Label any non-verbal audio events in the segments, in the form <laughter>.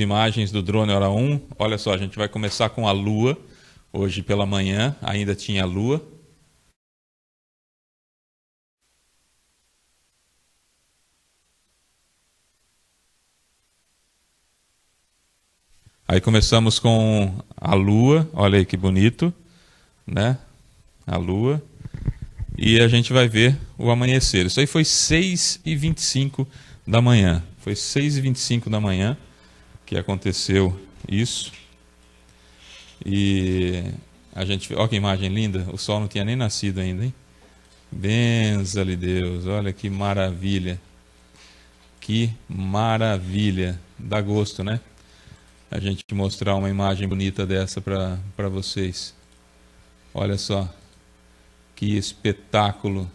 imagens do drone Hora 1. Olha só, a gente vai começar com a lua. Hoje pela manhã ainda tinha lua. Aí começamos com a lua, olha aí que bonito, né? A lua. E a gente vai ver o amanhecer. Isso aí foi 6h25 da manhã. Foi 6h25 da manhã que aconteceu isso. E a gente, olha que imagem linda, o sol não tinha nem nascido ainda, hein? Benza-lhe Deus, olha que maravilha. Que maravilha. Dá gosto, né? A gente mostrar uma imagem bonita dessa para vocês. Olha só. Que espetáculo.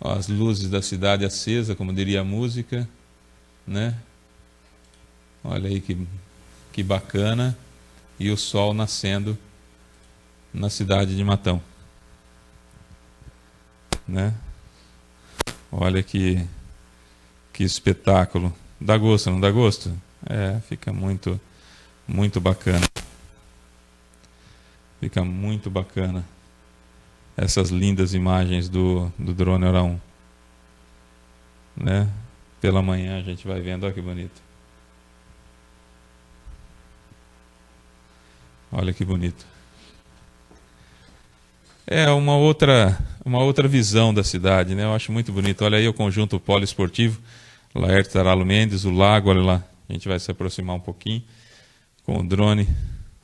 as luzes da cidade acesa, como diria a música, né? Olha aí que, que bacana. E o sol nascendo na cidade de Matão. Né? Olha que, que espetáculo. Dá gosto, não dá gosto? É, fica muito, muito bacana. Fica muito bacana essas lindas imagens do, do drone Hora 1. Né? Pela manhã a gente vai vendo, olha que bonito. Olha que bonito. É uma outra, uma outra visão da cidade, né? Eu acho muito bonito. Olha aí o conjunto poliesportivo, Laerte Taralo Mendes, o lago, olha lá. A gente vai se aproximar um pouquinho com o drone,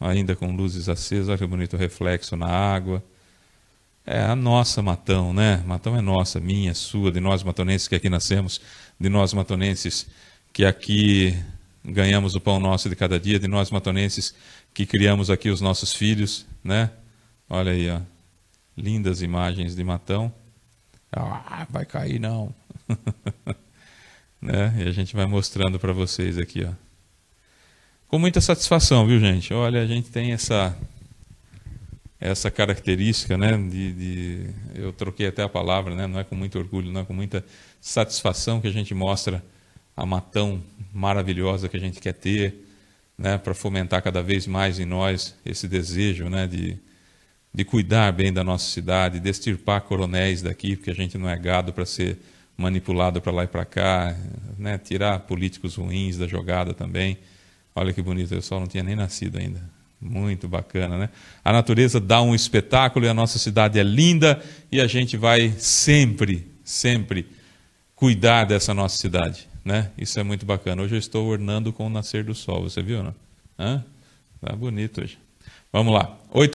ainda com luzes acesas. Olha que bonito o reflexo na água. É a nossa Matão, né? Matão é nossa, minha, sua, de nós matonenses que aqui nascemos, de nós matonenses que aqui ganhamos o pão nosso de cada dia, de nós matonenses que criamos aqui os nossos filhos, né? Olha aí, ó. lindas imagens de Matão. Ah, vai cair não. <laughs> né? E a gente vai mostrando para vocês aqui, ó. Com muita satisfação, viu, gente? Olha, a gente tem essa essa característica, né? De, de eu troquei até a palavra, né? Não é com muito orgulho, não é com muita satisfação que a gente mostra a matão maravilhosa que a gente quer ter, né, para fomentar cada vez mais em nós esse desejo né, de, de cuidar bem da nossa cidade, de extirpar coronéis daqui, porque a gente não é gado para ser manipulado para lá e para cá, né, tirar políticos ruins da jogada também. Olha que bonito, eu só não tinha nem nascido ainda. Muito bacana, né? A natureza dá um espetáculo e a nossa cidade é linda e a gente vai sempre, sempre cuidar dessa nossa cidade né? Isso é muito bacana. Hoje eu estou ornando com o nascer do sol, você viu, não? Hã? Tá bonito hoje. Vamos lá. Oito